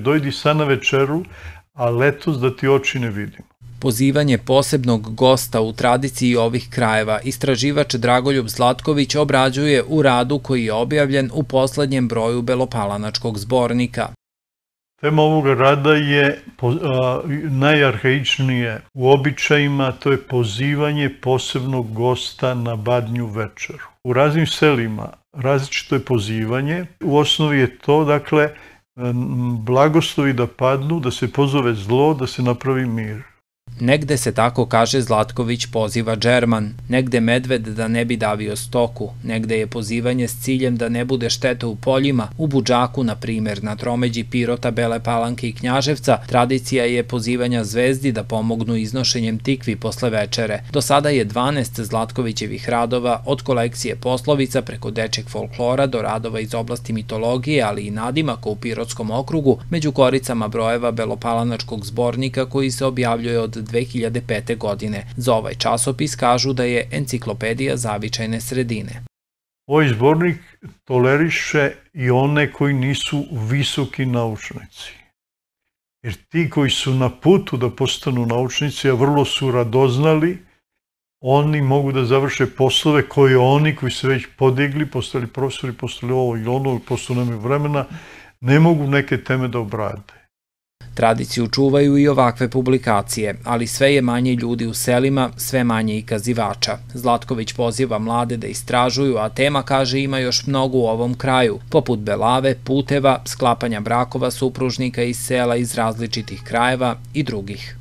Dojdi sa na večeru, a letos da ti oči ne vidim. Pozivanje posebnog gosta u tradiciji ovih krajeva istraživač Dragoljub Zlatković obrađuje u radu koji je objavljen u poslednjem broju Belopalanačkog zbornika. Tema ovog rada je najarhaičnije u običajima, to je pozivanje posebnog gosta na badnju večeru. U raznim selima različito je pozivanje, u osnovi je to, dakle, blagoslovi da padnu, da se pozove zlo, da se napravi mir. Negde se tako kaže Zlatković poziva Džerman, negde medved da ne bi davio stoku, negde je pozivanje s ciljem da ne bude šteta u poljima, u Buđaku, na primer, na tromeđi Pirota, Bele Palanke i Knjaževca, tradicija je pozivanja zvezdi da pomognu iznošenjem tikvi posle večere. Do sada je 12 Zlatkovićevih radova, od kolekcije poslovica preko dečeg folklora do radova iz oblasti mitologije, ali i nadimaka u Pirotskom okrugu, među koricama brojeva Belopalanačkog zbornika koji se objavljuje od 2005. godine. Za ovaj časopis kažu da je enciklopedija zavičajne sredine. Ovaj zbornik toleriše i one koji nisu visoki naučnici. Jer ti koji su na putu da postanu naučnici, a vrlo su radoznali, oni mogu da završe poslove koje oni koji se već podigli, postali profesori, postali ovo i ono, postali vremena, ne mogu neke teme da obrade. Tradiciju čuvaju i ovakve publikacije, ali sve je manje ljudi u selima, sve manje i kazivača. Zlatković poziva mlade da istražuju, a tema, kaže, ima još mnogo u ovom kraju, poput belave, puteva, sklapanja brakova supružnika iz sela iz različitih krajeva i drugih.